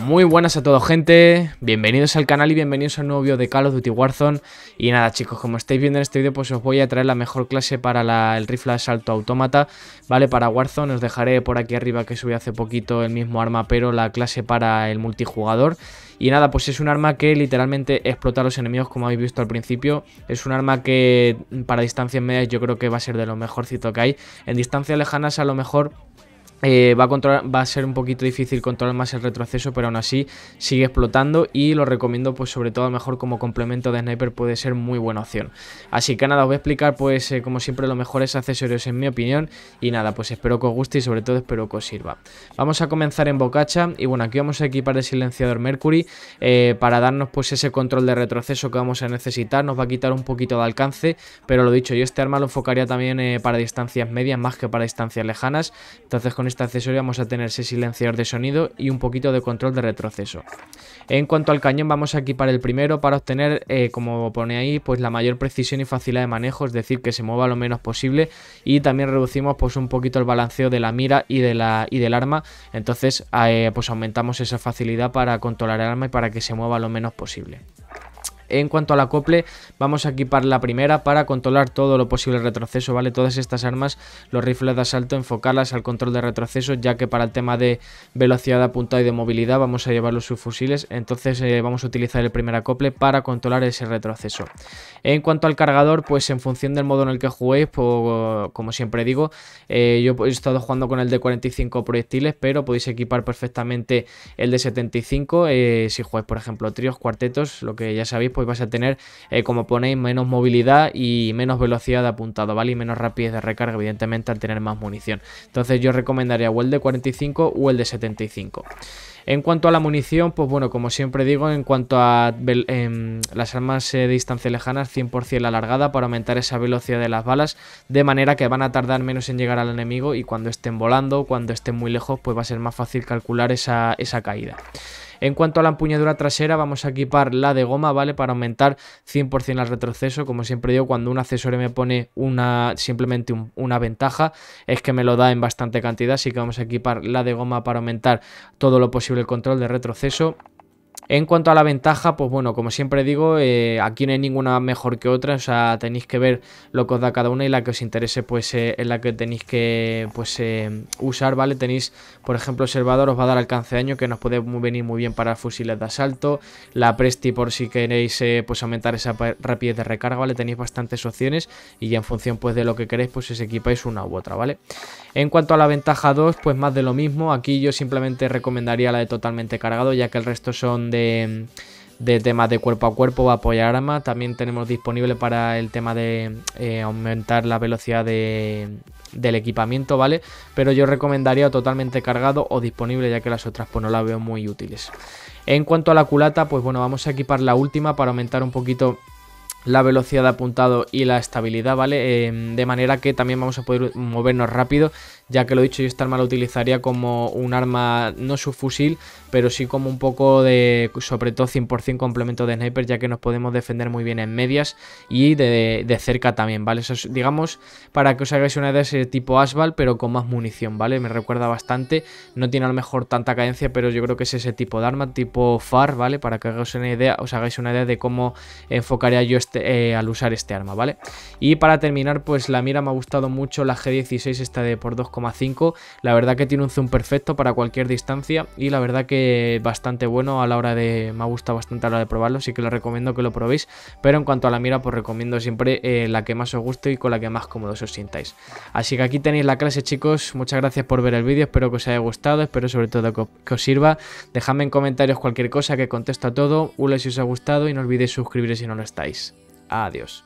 Muy buenas a todos gente, bienvenidos al canal y bienvenidos a un nuevo video de Call of Duty Warzone Y nada chicos, como estáis viendo en este video pues os voy a traer la mejor clase para el rifle de asalto automata Vale, para Warzone os dejaré por aquí arriba que subí hace poquito el mismo arma pero la clase para el multijugador y nada, pues es un arma que literalmente explota a los enemigos como habéis visto al principio. Es un arma que para distancias medias yo creo que va a ser de lo mejorcito que hay. En distancias lejanas a lo mejor eh, va, a va a ser un poquito difícil controlar más el retroceso, pero aún así sigue explotando y lo recomiendo pues sobre todo mejor como complemento de sniper puede ser muy buena opción. Así que nada, os voy a explicar pues eh, como siempre los mejores accesorios en mi opinión y nada, pues espero que os guste y sobre todo espero que os sirva. Vamos a comenzar en Bocacha y bueno, aquí vamos a equipar el silenciador Mercury eh, para darnos pues ese control de retroceso que vamos a necesitar, nos va a quitar un poquito de alcance, pero lo dicho, yo este arma lo enfocaría también para distancias medias más que para distancias lejanas, entonces con este accesorio vamos a tener ese silenciador de sonido y un poquito de control de retroceso. En cuanto al cañón vamos a equipar el primero para obtener, eh, como pone ahí, pues la mayor precisión y facilidad de manejo, es decir, que se mueva lo menos posible y también reducimos pues un poquito el balanceo de la mira y, de la, y del arma, entonces eh, pues aumentamos esa facilidad para controlar el arma y para que se mueva lo menos posible. En cuanto al acople, vamos a equipar la primera para controlar todo lo posible retroceso, ¿vale? Todas estas armas, los rifles de asalto, enfocarlas al control de retroceso, ya que para el tema de velocidad de apuntada y de movilidad vamos a llevar los subfusiles, entonces eh, vamos a utilizar el primer acople para controlar ese retroceso. En cuanto al cargador, pues en función del modo en el que juguéis, pues, como siempre digo, eh, yo he estado jugando con el de 45 proyectiles, pero podéis equipar perfectamente el de 75 eh, si jugáis, por ejemplo, tríos, cuartetos, lo que ya sabéis, pues vas a tener, eh, como ponéis, menos movilidad y menos velocidad de apuntado, ¿vale? Y menos rapidez de recarga, evidentemente, al tener más munición. Entonces yo recomendaría o el de 45 o el de 75. En cuanto a la munición, pues bueno, como siempre digo, en cuanto a em, las armas eh, de distancia lejanas, 100% alargada para aumentar esa velocidad de las balas, de manera que van a tardar menos en llegar al enemigo y cuando estén volando, cuando estén muy lejos, pues va a ser más fácil calcular esa, esa caída. En cuanto a la empuñadura trasera, vamos a equipar la de goma, ¿vale? Para aumentar 100% el retroceso. Como siempre digo, cuando un accesorio me pone una simplemente una ventaja, es que me lo da en bastante cantidad. Así que vamos a equipar la de goma para aumentar todo lo posible el control de retroceso. En cuanto a la ventaja, pues bueno, como siempre digo, eh, aquí no hay ninguna mejor que otra, o sea, tenéis que ver lo que os da cada una y la que os interese, pues eh, es la que tenéis que pues eh, usar, ¿vale? Tenéis, por ejemplo, observador os va a dar alcance de año, que nos puede venir muy bien para fusiles de asalto, la Presti por si queréis pues aumentar esa rapidez de recarga, ¿vale? Tenéis bastantes opciones y ya en función pues de lo que queréis, pues os equipáis una u otra, ¿vale? En cuanto a la ventaja 2, pues más de lo mismo, aquí yo simplemente recomendaría la de totalmente cargado, ya que el resto son de de, temas de cuerpo a cuerpo, apoyar arma También tenemos disponible para el tema de eh, aumentar la velocidad de, del equipamiento, ¿vale? Pero yo recomendaría totalmente cargado o disponible, ya que las otras pues no las veo muy útiles. En cuanto a la culata, pues bueno, vamos a equipar la última para aumentar un poquito la velocidad de apuntado y la estabilidad, ¿vale? Em, de manera que también vamos a poder movernos rápido ya que lo he dicho, yo esta arma la utilizaría como un arma, no su fusil pero sí como un poco de, sobre todo 100% complemento de sniper, ya que nos podemos defender muy bien en medias y de, cerca también, ¿vale? Eso digamos, para que os hagáis una idea, es tipo Asval, pero con más munición, ¿vale? Me recuerda bastante, no tiene a lo mejor tanta cadencia, pero yo creo que es ese tipo de arma, tipo FAR, ¿vale? Para que hagáis una idea, os hagáis una idea de cómo enfocaría yo este, eh, al usar este arma, ¿vale? Y para terminar, pues la mira me ha gustado mucho, la G16 esta de por 2 la verdad que tiene un zoom perfecto para cualquier distancia y la verdad que bastante bueno a la hora de... Me ha gustado bastante a la hora de probarlo, así que lo recomiendo que lo probéis. Pero en cuanto a la mira, pues recomiendo siempre eh, la que más os guste y con la que más cómodos os sintáis. Así que aquí tenéis la clase, chicos. Muchas gracias por ver el vídeo, espero que os haya gustado, espero sobre todo que, os sirva. Dejadme en comentarios cualquier cosa que contesta a todo. Hule, si os ha gustado y no olvidéis suscribiros si no lo estáis. Adiós.